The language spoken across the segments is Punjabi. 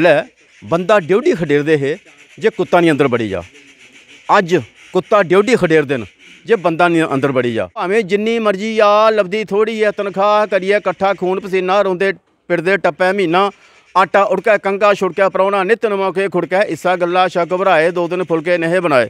ਲੈ ਬੰਦਾ ਡਿਊਟੀ ਖਡੇਰਦੇ ਹੈ ਜੇ ਕੁੱਤਾ ਨਹੀਂ ਅੰਦਰ ਬੜੀ ਜਾ ਅੱਜ ਕੁੱਤਾ ਡਿਊਟੀ ਖਡੇਰਦੇ ਨੇ ਜੇ ਬੰਦਾ ਨਹੀਂ ਅੰਦਰ ਬੜੀ ਜਾ ਭਾਵੇਂ ਜਿੰਨੀ ਮਰਜ਼ੀ ਆ ਲਬਦੀ ਥੋੜੀ ਹੈ ਤਨਖਾਹ ਕਰੀਏ ਇਕੱਠਾ ਖੂਨ ਪਸੀਨਾ ਰੋਂਦੇ ਪਿਰਦੇ ਟੱਪੇ ਮਹੀਨਾ ਆਟਾ ਉੜਕਾ ਕੰਗਾ ਛੁੜਕਾ ਪਰੌਣਾ ਨਿਤ ਨਮੋਕੇ ਖੁੜਕਾ ਇਸਾ ਗੱਲਾ ਸ਼ਾ ਘਬਰਾਏ ਦੋ ਦਿਨ ਫੁਲਕੇ ਨਹਿ ਬਣਾਏ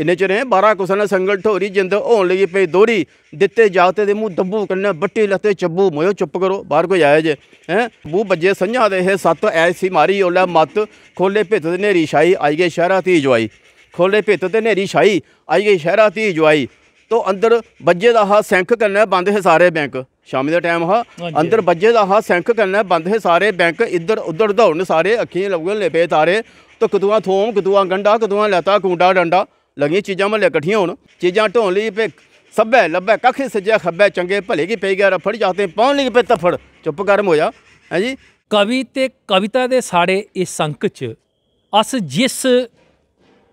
ਇੰਨੇ ਚਿਰੇ ਬਾਰਾ ਕੁਸਨ ਸੰਗਲ ਠੋਰੀ ਜਿੰਦ ਹੋਣ ਲਈ ਪਈ ਦੋਰੀ ਦਿੱਤੇ ਜਾਤੇ ਦੇ ਮੂੰਹ ਦੰਬੂ ਕੰਨੇ ਬੱਟੀ ਲੱਤੇ ਚੱਬੂ ਮੋਇਓ ਚੁੱਪ ਕਰੋ ਬਾਹਰ ਕੋਈ ਆਇਆ ਜੇ ਹੈ ਮੂੰਹ ਬੱਜੇ ਸੰਝਾ ਦੇ ਇਹ ਸੱਤ ਐਸੀ ਮਾਰੀ ਓਲਾ ਮਤ ਖੋਲੇ ਭਿੱਤ ਦੇ ਨੇਰੀ ਛਾਈ ਆਈ ਗਏ ਸ਼ਹਿਰਾ ਤੀ ਜਵਾਈ ਖੋਲੇ ਭਿੱਤ ਦੇ ਨੇਰੀ ਛਾਈ ਆਈ ਗਏ ਸ਼ਹਿਰਾ ਤੀ ਜਵਾਈ ਤੋਂ ਅੰਦਰ ਬੱਜੇ ਦਾ ਹਾ ਸੈਂਖ ਕੰਨੇ ਬੰਦ ਹੈ ਸਾਰੇ ਬੈਂਕ ਸ਼ਾਮੀ ਦਾ ਟਾਈਮ ਹਾ ਅੰਦਰ ਬੱਜੇ ਦਾ ਹਾ ਸੈਂਖ ਕੰਨੇ ਬੰਦ ਹੈ ਸਾਰੇ ਬੈਂਕ ਇੱਧਰ ਉੱਧਰ ਦੌੜਨ ਸਾਰੇ ਅੱਖੀਆਂ ਲੱਗਣ ਪੇ ਤਾਰੇ ਤੋ ਕਦੂਆ ਥੋਮ ਕਦੂਆ ਗੰਡਾ ਕਦੂਆ ਲੈਤਾ ਕੁੰਡਾ ਡੰਡਾ ਲਗੀਆਂ ਚੀਜ਼ਾਂ ਮੱਲੇ ਇਕੱਠੀਆਂ ਹੋਣ ਚੀਜ਼ਾਂ ਢੋਣ ਲਈ ਪੇ ਸੱਬੇ ਲੱਭੇ ਕੱਖੇ ਸੱਜੇ ਖੱਬੇ ਚੰਗੇ ਭਲੇ ਕੀ ਪਈ ਗਿਆ ਰਫੜ ਜਾਤੇ ਪੌਣ ਲਈ ਪੇ ਤਫੜ ਚੁੱਪ ਕਰਮ ਹੋ ਜਾ ਹਾਂਜੀ ਕਵੀ ਤੇ ਕਵਿਤਾ ਦੇ ਸਾੜੇ ਇਸ ਸੰਕ ਚ ਅਸ ਜਿਸ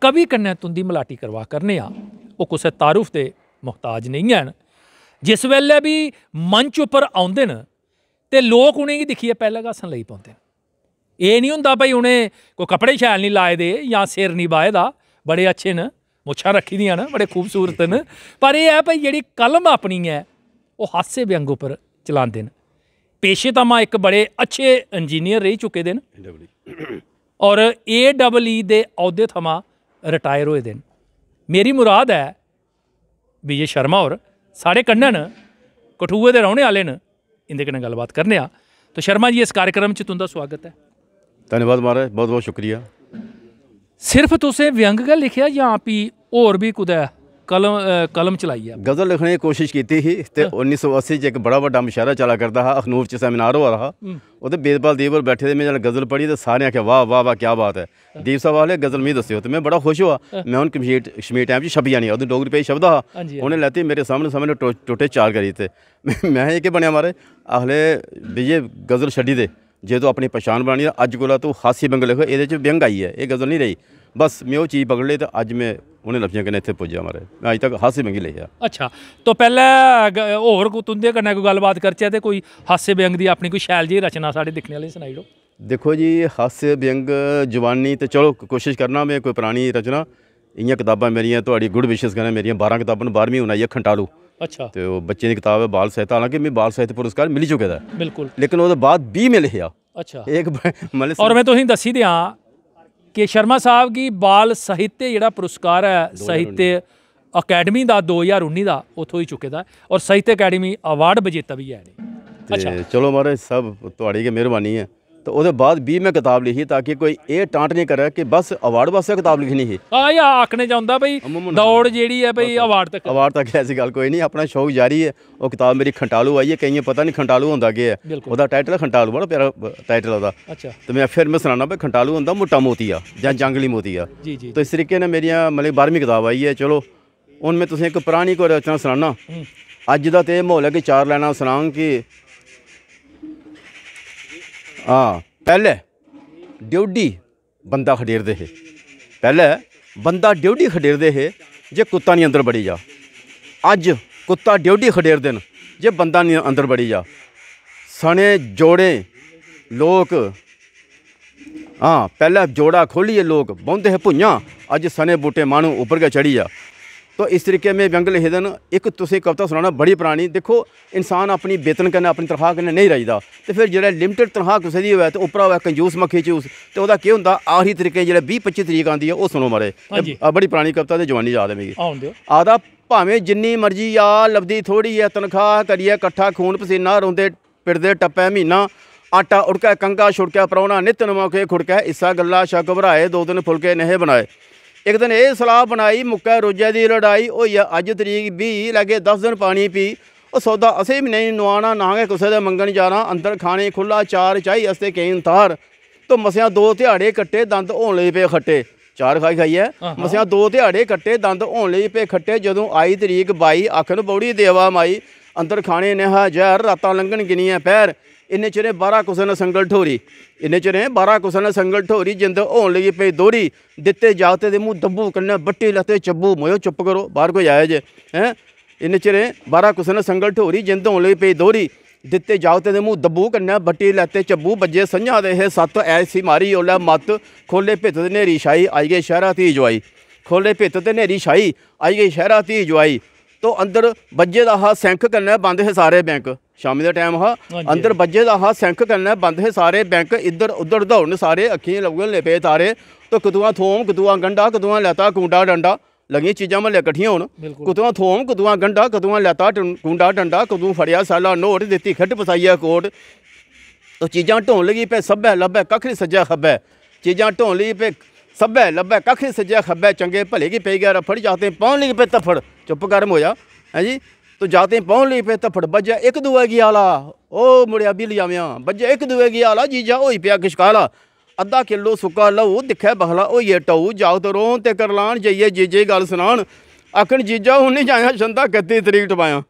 ਕਵੀ ਕੰਨੇ ਤੁੰਦੀ ਮਲਾਟੀ ਕਰਵਾ ਕਰਨੇ ਆ ਉਹ ਕਿਸੇ ਤਾਰੂਫ ਦੇ ਮੁਹਤਾਜ ਨਹੀਂ ਹਨ ਜਿਸ ਵੇਲੇ ਵੀ ਮੰਚ ਉੱਪਰ ਆਉਂਦੇ ਨੇ ਤੇ ਲੋਕ ਉਹਨੇ ਕੀ ਦਿਖੀਏ ਪਹਿਲਾਂ ਗਾਸਣ ਲਈ ਪਾਉਂਦੇ ਇਹ ਨਹੀਂ ਹੁੰਦਾ ਭਾਈ ਉਹਨੇ ਕੋਈ ਕੱਪੜੇ ਛਾਲ ਨਹੀਂ ਲਾਏ ਦੇ ਜਾਂ ਸਿਰ ਨਹੀਂ ਬਾਏ ਦਾ ਬੜੇ ਅੱਛੇ ਨੇ ਮੁੱਛਾਂ ਰੱਖੀ ਦੀਆਂ ਨਾ ਬੜੇ ਖੂਬਸੂਰਤ ਨੇ ਪਰ ਇਹ ਹੈ ਭਾਈ ਜਿਹੜੀ ਕਲਮ ਆਪਣੀ ਹੈ ਉਹ ਹਾਸੇ ਵਿਅੰਗ ਉੱਪਰ ਚਲਾਉਂਦੇ ਨੇ ਪੇਸ਼ੇ ਤਾਂ ਮੈਂ ਇੱਕ ਬੜੇ ਅੱਛੇ ਇੰਜੀਨੀਅਰ ਰਹਿ ਚੁੱਕੇ ਦੇ ਨੇ ਔਰ ਏ ਡਬਲ ਈ ਦੇ ਅਹੁਦੇ ਥਮਾ ਰਿਟਾਇਰ ਹੋਏ ਦੇ ਨੇ ਮੇਰੀ ਮੁਰਾਦ ਹੈ ਵਿਜੇ ਸ਼ਰਮਾ ਔਰ ਸਾਡੇ ਕੰਨਣ ਕਠੂਏ ਦੇ ਰਹਿਣੇ ਵਾਲੇ ਨੇ ਇਹਦੇ ਕਨੇ ਗੱਲਬਾਤ ਕਰਨੇ ਆ ਤਾਂ ਸ਼ਰਮਾ ਜੀ ਇਸ ਕਾਰਜਕ੍ਰਮ 'ਚ ਤੁਹਾਡਾ ਸਵਾਗਤ ਹੈ ਧੰਨਵਾਦ ਮਹਾਰਾਜ ਬਹੁਤ ਬਹੁਤ ਸ਼ੁਕਰੀਆ सिर्फ तुसें व्यंग गै लिखेआ जां भी होर बी कुदै कलम कलम चलाइयै गज़ल लिखने की कोशिश की ही ते हाँ। उन्नी सौ अस्सी च इक बड़ा बड्डा मुशायरा चला करता हा अखनूर च सैमीनार होआ दा हा हम्म। बेदपाल देव होर बैठे दे में जेल्लै गज़ल पढ़ी ते सारें आखेआ वाह वाह वाह क्या बात है हाँ। दीप साहब आखले गज़ल मिगी दस्सेओ ते में बड़ा खुश हुआ हाँ। में हून कमीट कश्मीर टाइम च छप्पी जानी अदूं डोगरी पेज शब्द हा उन्हें लैती मेरे सामने सामने टोटे चार करी दित्ते में एह् केह् बनेआ महाराज आखले भैया गज़ल छड्डी दे ਜੇ ਤੂੰ ਆਪਣੀ ਪਛਾਣ ਬਣਾਣੀ ਹੈ ਅੱਜ ਕੋਲਾ ਤੂੰ ਹਾਸੀ ਬੰਗਲੇ ਹੋ ਇਹਦੇ ਚ ਵਿਅੰਗ ਆਈ ਹੈ ਇਹ ਗਜ਼ਲ ਨਹੀਂ ਰਹੀ ਬਸ ਮੈਂ ਉਹ ਚੀਜ਼ ਪਕੜ ਲਈ ਤਾਂ ਅੱਜ ਮੈਂ ਉਹਨੇ ਲਫ਼ਜ਼ਾਂ ਕਨੇ ਇੱਥੇ ਪੁੱਜਿਆ ਮਾਰੇ ਮੈਂ ਅਜੇ ਤੱਕ ਹਾਸੇ ਲਈ ਆ ਅੱਛਾ ਤੋਂ ਪਹਿਲਾਂ ਹੋਰ ਕੋ ਤੁੰਦੇ ਕਨੇ ਕੋਈ ਗੱਲਬਾਤ ਕਰਚਿਆ ਤੇ ਕੋਈ ਹਾਸੇ ਵਿਅੰਗ ਦੀ ਆਪਣੀ ਕੋਈ ਸ਼ੈਲ ਜੀ ਰਚਨਾ ਸਾਡੇ ਦੇਖਣ ਵਾਲੇ ਸੁਣਾਈ ਲੋ ਦੇਖੋ ਜੀ ਹਾਸੇ ਵਿਅੰਗ ਜਵਾਨੀ ਤੇ ਚਲੋ ਕੋਸ਼ਿਸ਼ ਕਰਨਾ ਮੈਂ ਕੋਈ ਪੁਰਾਣੀ ਰਚਨਾ ਇੰਨੀਆਂ ਕਿਤਾਬਾਂ ਮੇਰੀਆਂ ਤੁਹਾਡੀ ਗੁੱਡ ਵਿਸ਼ੇਸ ਕਰਨਾ ਮੇਰੀਆਂ 12 ਕਿਤਾਬਾਂ 12ਵੀਂ ਹੋਣਾ ਇਹ ਖੰਟਾਲੂ ਅੱਛਾ ਤੇ ਉਹ ਬੱਚੇ ਦੀ ਕਿਤਾਬ ਹੈ ਬਾਲ ਸਾਹਿਤ ਹਾਲਾਂਕਿ ਮੈਂ ਬਾਲ ਸਹਿਤ ਪੁਰਸਕਾਰ ਮਿਲ ਚੁੱਕੇ ਦਾ ਬਿਲਕੁਲ ਲੇਕਿਨ ਉਹਦੇ ਬਾਅਦ 20 ਮਿਲੇ ਆ ਅੱਛਾ ਇੱਕ ਮਤਲਬ ਔਰ ਮੈਂ ਤੁਹਾਨੂੰ ਦੱਸੀ ਦਿਆਂ ਕਿ ਸ਼ਰਮਾ ਸਾਹਿਬ ਕੀ ਬਾਲ ਸਹਿਤ ਜਿਹੜਾ ਪੁਰਸਕਾਰ ਹੈ ਸਹਿਤ ਅਕੈਡਮੀ ਦਾ 2019 ਦਾ ਉਥੋਂ ਹੀ ਚੁੱਕੇ ਦਾ ਔਰ ਸਹਿਤ ਅਕੈਡਮੀ ਅਵਾਰਡ ਵਿਜੇਤਾ ਵੀ ਹੈ ਨੇ ਅੱਛਾ ਚਲੋ ਮਾਰੇ ਸਭ ਤੁਹਾਡੀ ਕੀ ਮਿਹਰਬਾਨੀ ਹੈ तो ਉਹਦੇ ਬਾਅਦ ਵੀ ਮੈਂ ਕਿਤਾਬ ਲਿਖੀ ਤਾਂ ਕਿ ਕੋਈ ਇਹ ਟਾਂਟ ਨਹੀਂ ਕਰੇ ਕਿ ਬਸ ਅਵਾਰਡ ਵਾਸਤੇ ਕਿਤਾਬ ਲਿਖਣੀ ਹੈ ਆ ਯਾ ਆਖਣੇ ਜਾਂਦਾ ਬਈ ਦੌੜ ਜਿਹੜੀ ਹੈ ਬਈ ਅਵਾਰਡ ਤੱਕ ਅਵਾਰਡ ਤੱਕ ਐਸੀ ਗੱਲ ਕੋਈ ਨਹੀਂ ਆਪਣਾ ਸ਼ੌਕ ਜਾਰੀ ਹੈ ਉਹ ਕਿਤਾਬ ਮੇਰੀ ਖੰਟਾਲੂ ਆਈ ਹੈ ਕਈਆਂ ਪਤਾ ਨਹੀਂ ਖੰਟਾਲੂ ਹੁੰਦਾ ਕੀ ਹੈ ਉਹਦਾ ਟਾਈਟਲ ਖੰਟਾਲੂ ਬੜਾ ਪਿਆਰਾ ਟਾਈਟਲ ਉਹਦਾ ਅੱਛਾ ਤੇ ਮੈਂ ਫਿਰ ਮੈਂ ਸੁਣਾਣਾ ਬਈ ਖੰਟਾਲੂ ਹੁੰਦਾ ਮੋਟਾ ਮੋਤੀਆ ਜਾਂ ਜੰਗਲੀ ਮੋਤੀਆ ਤਾਂ ਇਸ ਤਰੀਕੇ ਨਾਲ ਮੇਰੀਆਂ ਮਤਲਬ 12ਵੀਂ ਕਿਤਾਬ ਆਈ ਹੈ ਚਲੋ ਹੁਣ ਮੈਂ ਤੁਸੀਂ ਇੱਕ ਪੁਰਾਣੀ ਕੋਈ ਰਚਨਾ ਸੁਣਾਣਾ ਅੱਜ ਦਾ ਤੇ ਮਾਹੌਲ ਹੈ ਕਿ ਚਾਰ ਲੈਣਾ ਸੁਣਾਉਂ ਕਿ ਹਾਂ ਪਹਿਲੇ ਡਿਊਟੀ ਬੰਦਾ ਖਡੇਰਦੇ ਹੈ ਪਹਿਲੇ ਬੰਦਾ ਡਿਊਟੀ ਖਡੇਰਦੇ ਹੈ ਜੇ ਕੁੱਤਾ ਨਹੀਂ ਅੰਦਰ ਵੜੀ ਜਾ ਅੱਜ ਕੁੱਤਾ ਡਿਊਟੀ ਖੜੇਰਦੇ ਨੇ ਜੇ ਬੰਦਾ ਨਹੀਂ ਅੰਦਰ ਵੜੀ ਜਾ ਸਣੇ ਜੋੜੇ ਲੋਕ ਹਾਂ ਪਹਿਲਾਂ ਜੋੜਾ ਖੋਲੀਏ ਲੋਕ ਬੰਦੇ ਹੈ ਅੱਜ ਸਣੇ ਬੂਟੇ ਮਾਣੂ ਉੱਪਰ ਕੇ ਚੜੀ ਜਾ ਤਾਂ ਇਸ ਤਰੀਕੇ ਮੈਂ ਵਿਅੰਗ ਲਿਖੇ ਦਨ ਇੱਕ ਤੁਸੀਂ ਕਵਤਾ ਸੁਣਾਉਣਾ ਬੜੀ ਪੁਰਾਣੀ ਦੇਖੋ ਇਨਸਾਨ ਆਪਣੀ ਬੇਤਨ ਕਰਨਾ ਆਪਣੀ ਤਰਫਾ ਕਰਨਾ ਨਹੀਂ ਰਹੀਦਾ ਤੇ ਫਿਰ ਜਿਹੜਾ ਲਿਮਟਿਡ ਤਨਖਾਹ ਕਿਸੇ ਦੀ ਹੋਵੇ ਤੇ ਉਪਰ ਹੋਵੇ ਕੰਜੂਸ ਮੱਖੀ ਚੂਸ ਤੇ ਉਹਦਾ ਕੀ ਹੁੰਦਾ ਆਖਰੀ ਤਰੀਕੇ ਜਿਹੜਾ 20 25 ਤਰੀਕ ਆਂਦੀ ਹੈ ਉਹ ਸੁਣੋ ਮਾਰੇ ਆ ਬੜੀ ਪੁਰਾਣੀ ਕਵਤਾ ਤੇ ਜਵਾਨੀ ਯਾਦ ਹੈ ਆਉਂਦੇ ਆਉਂਦੇ ਭਾਵੇਂ ਜਿੰਨੀ ਮਰਜ਼ੀ ਆ ਲਬਦੀ ਥੋੜੀ ਹੈ ਤਨਖਾਹ ਕਰੀਏ ਇਕੱਠਾ ਖੂਨ ਪਸੀਨਾ ਰੋਂਦੇ ਪਿਰਦੇ ਟੱਪੇ ਮਹੀਨਾ ਆਟਾ ਉੜਕਾ ਕੰਗਾ ਛੁੜਕਾ ਪਰੋਣਾ ਨਿਤ ਨਮੋਕੇ ਖੁੜਕਾ ਇਸਾ ਗੱਲਾ ਸ਼ਾ ਘਬਰਾਏ ਦੋ ਦਿਨ ਫੁਲਕੇ ਨਹੀਂ ਬਣਾਏ ਇੱਕ ਦਿਨ ਇਹ ਸਲਾਹ ਬਣਾਈ ਮੁੱਕਾ ਰੋਜੇ ਦੀ ਲੜਾਈ ਹੋਈ ਆ ਅੱਜ ਤਰੀਕ 20 ਲੱਗੇ 10 ਦਿਨ ਪਾਣੀ ਪੀ ਉਹ ਸੌਦਾ ਅਸੀਂ ਵੀ ਨਹੀਂ ਨਵਾਣਾ ਨਾ ਕਿ ਕਿਸੇ ਦੇ ਮੰਗਣ ਜਾਣਾ ਅੰਦਰ ਖਾਣੇ ਖੁੱਲਾ ਚਾਰ ਚਾਹੀ ਅਸਤੇ ਕੈਨ ਇੰਤਾਰ ਤੋ ਮਸਿਆਂ ਦੋ ਤਿਹਾੜੇ ਕੱਟੇ ਦੰਦ ਹੋਣ ਲਈ ਪੇ ਖੱਟੇ ਚਾਰ ਖਾਈ ਖਾਈ ਹੈ ਮਸਿਆਂ ਦੋ ਤਿਹਾੜੇ ਕੱਟੇ ਦੰਦ ਹੋਣ ਲਈ ਪੇ ਖੱਟੇ ਜਦੋਂ ਆਈ ਤਰੀਕ 22 ਅੱਖ ਨੂੰ ਬੌੜੀ ਦੇਵਾ ਮਾਈ ਅੰਦਰ ਖਾਣੇ ਨਹਾ ਜ਼ਹਿਰ ਰਾਤਾਂ ਲੰਘਣ ਗਿਨੀਆਂ ਪੈਰ ਇੰਨੇ ਚਿਰੇ 12 ਕੁਸਨ ਸੰਗਲ ਠੋਰੀ ਇੰਨੇ ਚਿਰੇ 12 ਕੁਸਨ ਸੰਗਲ ਠੋਰੀ ਜਿੰਦ ਹੋਣ ਲਈ ਪਈ ਦੋਰੀ ਦਿੱਤੇ ਜਾਤੇ ਦੇ ਮੂੰਹ ਦੱਬੂ ਕੰਨ ਬੱਟੀ ਲਤੇ ਚੱਬੂ ਮੋਇਓ ਚੁੱਪ ਕਰੋ ਬਾਹਰ ਕੋਈ ਆਇਆ ਜੇ ਹੈ ਇੰਨੇ ਚਿਰੇ 12 ਕੁਸਨ ਸੰਗਲ ਠੋਰੀ ਜਿੰਦ ਹੋਣ ਲਈ ਪਈ ਦੋਰੀ ਦਿੱਤੇ ਜਾਤੇ ਦੇ ਮੂੰਹ ਦੱਬੂ ਕੰਨ ਬੱਟੀ ਲਤੇ ਚੱਬੂ ਬੱਜੇ ਸੰਝਾ ਦੇ ਇਹ ਸੱਤ ਐਸੀ ਮਾਰੀ ਓਲਾ ਮਤ ਖੋਲੇ ਭਿੱਤ ਦੇ ਨੇਰੀ ਸ਼ਾਈ ਆਈ ਗਏ ਸ਼ਹਿਰਾ ਤੀ ਜਵਾਈ ਖੋਲੇ ਭਿੱਤ ਤੇ ਨੇਰੀ ਸ਼ਾਈ ਆਈ ਗਈ ਸ਼ਹਿਰਾ ਤੀ ਜਵਾਈ ਤੋ ਅੰਦਰ ਬੱਜੇ ਦਾ ਹਾ ਸੈਂਕ ਕਰਨਾ ਬੰਦ ਹੈ ਸਾਰੇ ਬੈਂਕ ਸ਼ਾਮੀ ਦਾ ਟਾਈਮ ਹਾ ਅੰਦਰ ਬੱਜੇ ਦਾ ਹਾ ਸੈਂਕ ਕਰਨਾ ਬੰਦ ਹੈ ਸਾਰੇ ਬੈਂਕ ਇੱਧਰ ਉੱਧਰ ਦੌੜਨ ਸਾਰੇ ਅੱਖੀਆਂ ਲੱਗਣ ਪਏ ਤਾਰੇ ਤੋ ਕਦੂਆ ਥੋਮ ਕਦੂਆ ਗੰਡਾ ਕਦੂਆ ਲੈਤਾ ਕੁੰਡਾ ਡੰਡਾ ਲਗੀਆਂ ਚੀਜ਼ਾਂ ਮੱਲੇ ਇਕੱਠੀਆਂ ਹੋਣ ਕਦੂਆ ਥੋਮ ਕਦੂਆ ਗੰਡਾ ਕਦੂਆ ਲੈਤਾ ਕੁੰਡਾ ਡੰਡਾ ਕਦੂ ਫੜਿਆ ਸਾਲਾ ਨੋਟ ਦਿੱਤੀ ਖੱਡ ਪਸਾਈਆ ਕੋਟ ਤੋ ਚੀਜ਼ਾਂ ਢੋਣ ਲਗੀ ਪੇ ਸਭੈ ਲੱਭੈ ਕੱਖਰੀ ਸੱਜਾ ਖੱਬੈ ਚੀਜ਼ਾਂ ਢੋਣ ਲਈ ਪਏ ਸਭੈ ਲੱਭੈ ਕੱਖਰੀ ਸੱਜਾ ਖੱਬੈ ਚੰਗੇ ਭਲੇ ਕੀ ਪਈ ਗਿਆ ਰਫੜ ਜਾਤੇ ਪਾਉਣ ਲਈ ਪਏ ਤਫੜ ਚੁੱਪ ਕਰਮ ਹੋਇਆ ਹੈ ਜੀ ਤੋ ਜਾਤੇ ਪਹੁੰਚ ਲਈ ਫੇ ਤਫੜ ਬੱਜਿਆ ਇੱਕ ਦੂਏ ਕੀ ਆਲਾ ਓ ਮੁੜਿਆ ਵੀ ਜਾਵਿਆਂ ਬੱਜਿਆ ਇੱਕ ਦੂਏ ਕੀ ਆਲਾ ਜੀਜਾ ਹੋਈ ਪਿਆ ਕਿਸ਼ਕਾਲਾ ਅੱਧਾ ਕਿਲੋ ਸੁੱਕਾ ਲਉ ਦਿਖੇ ਬਹਲਾ ਓ ਇਹ ਟਉ ਜਾਗਤ ਰੋਂ ਤੇ ਕਰਲਾਣ ਜਈਏ ਜੀਜੇ ਗੱਲ ਸੁਣਾਣ ਆਖਣ ਜੀਜਾ ਹੁਣ ਨਹੀਂ ਜਾਇਆ ਸੰਦਾ 31 ਤਰੀਕ ਟਪਾਇਆ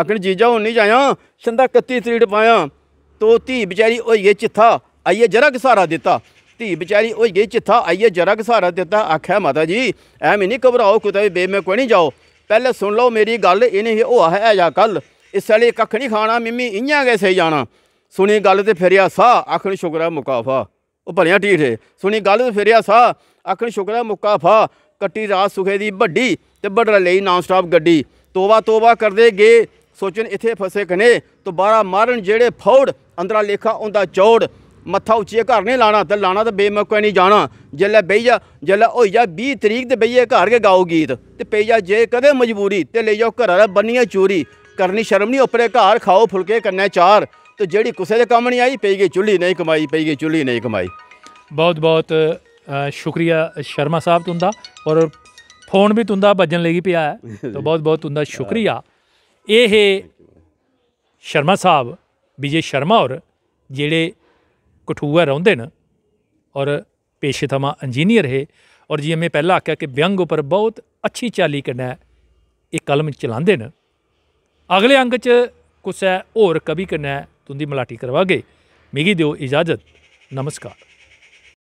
ਆਖਣ ਜੀਜਾ ਹੁਣ ਨਹੀਂ ਜਾਇਆ ਸੰਦਾ 31 ਤਰੀਕ ਟਪਾਇਆ ਤੋ ਧੀ ਵਿਚਾਰੀ ਹੋਈਏ ਚਿੱਥਾ ਆਈਏ ਜਰਾ ਕਿਸਾਰਾ ਦਿੱਤਾ ਧੀ ਵਿਚਾਰੀ ਹੋਈਏ ਚਿੱਥਾ ਆਈਏ ਜਰਾ ਕਿਸਾਰਾ ਦਿੱਤਾ ਆਖਿਆ ਮਾਤਾ ਜੀ ਐਵੇਂ ਨਹੀਂ ਘਬਰਾਓ ਕਿਤੇ ਬੇਮੇ ਮੈਂ ਕੋਈ ਨਹੀਂ ਜਾਓ ਪਹਿਲੇ ਸੁਣ ਲਓ ਮੇਰੀ ਗੱਲ ਇਹਨੇ ਹੀ ਹੋਆ ਹੈ ਜਾਂ ਕੱਲ ਇਸ ਲਈ ਕੱਖ ਨਹੀਂ ਖਾਣਾ ਮਿੰਮੀ ਇਆਂ ਗਏ ਸਹੀ ਜਾਣਾ ਸੁਣੀ ਗੱਲ ਤੇ ਫਿਰਿਆ ਸਾ ਆਖਣ ਸ਼ੁਕਰਾ ਮੁਕਾਫਾ ਉਹ ਭਲਿਆ ਢੀਠੇ ਸੁਣੀ ਗੱਲ ਤੇ ਫਿਰਿਆ ਸਾ ਆਖਣ ਸ਼ੁਕਰਾ ਮੁਕਾਫਾ ਕੱਟੀ ਰਾਤ ਸੁਖੇ ਦੀ ਵੱਡੀ ਤੇ ਬੜਰ ਲਈ ਨਾਨ ਸਟਾਪ ਗੱਡੀ ਤੋਵਾ ਤੋਵਾ ਕਰਦੇ ਗਏ ਸੋਚਣ ਇੱਥੇ ਫਸੇ ਕਨੇ ਤੋ ਬਾਰਾ ਮਾਰਨ ਜਿਹੜੇ ਫੌੜ ਅੰਦਰਾ ਲੇਖਾ ਹੁੰਦਾ ਚੌੜ ਮੱਥਾ ਉੱਚੇ ਘਰ ਨਹੀਂ ਲਾਣਾ ਤੇ ਲਾਣਾ ਤੇ ਬੇਮਕੋਏ ਨਹੀਂ ਜਾਣਾ ਜੱਲੇ ਬਈ ਜਾ ਜੱਲੇ ਹੋਈ ਜਾ 20 ਤਰੀਕ ਤੇ ਬਈਏ ਘਰ ਕੇ ਗਾਓ ਗੀਤ ਤੇ ਪਈ ਜਾ ਜੇ ਕਦੇ ਮਜਬੂਰੀ ਤੇ ਲੈ ਜਾਓ ਘਰ ਵਾਲਾ ਬੰਨੀਆਂ ਚੋਰੀ ਕਰਨੀ ਸ਼ਰਮ ਨਹੀਂ ਉਪਰੇ ਘਰ ਖਾਓ ਫੁਲਕੇ ਕੰਨੇ ਚਾਰ ਤੇ ਜਿਹੜੀ ਕਿਸੇ ਦੇ ਕੰਮ ਨਹੀਂ ਆਈ ਪਈ ਗਈ ਚੁੱਲੀ ਨਹੀਂ ਕਮਾਈ ਪਈ ਗਈ ਚੁੱਲੀ ਨਹੀਂ ਕਮਾਈ ਬਹੁਤ ਬਹੁਤ ਸ਼ੁਕਰੀਆ ਸ਼ਰਮਾ ਸਾਹਿਬ ਤੁੰਦਾ ਔਰ ਫੋਨ ਵੀ ਤੁੰਦਾ ਵੱਜਣ ਲੱਗੀ ਪਿਆ ਹੈ ਤਾਂ ਬਹੁਤ ਬਹੁਤ ਤੁੰਦਾ ਸ਼ੁਕਰੀਆ ਇਹ ਸ਼ਰਮਾ ਸਾਹਿਬ ਵਿਜੇ ਸ਼ਰਮਾ ਔਰ ਜਿਹੜੇ ਕਠੂਆ ਰਹਿੰਦੇ ਨੇ ਔਰ ਪੇਸ਼ੇ ਤਮਾ ਇੰਜੀਨੀਅਰ ਹੈ ਔਰ ਜੀ ਮੈਂ ਪਹਿਲਾਂ ਆਖਿਆ ਕਿ ਵਿਅੰਗ ਉੱਪਰ ਬਹੁਤ ਅੱਛੀ ਚਾਲੀ ਕਰਨਾ ਇਹ ਕਲਮ ਚਲਾਉਂਦੇ ਨੇ ਅਗਲੇ ਅੰਗ 'ਚ ਕੁਛ ਹੈ ਹੋਰ ਕਵੀ ਕਰਨਾ ਤੁੰਦੀ ਮਲਾਟੀ ਕਰਵਾਗੇ ਮਿਗੀ ਦਿਓ ਇਜਾਜ਼ਤ ਨਮਸਕਾਰ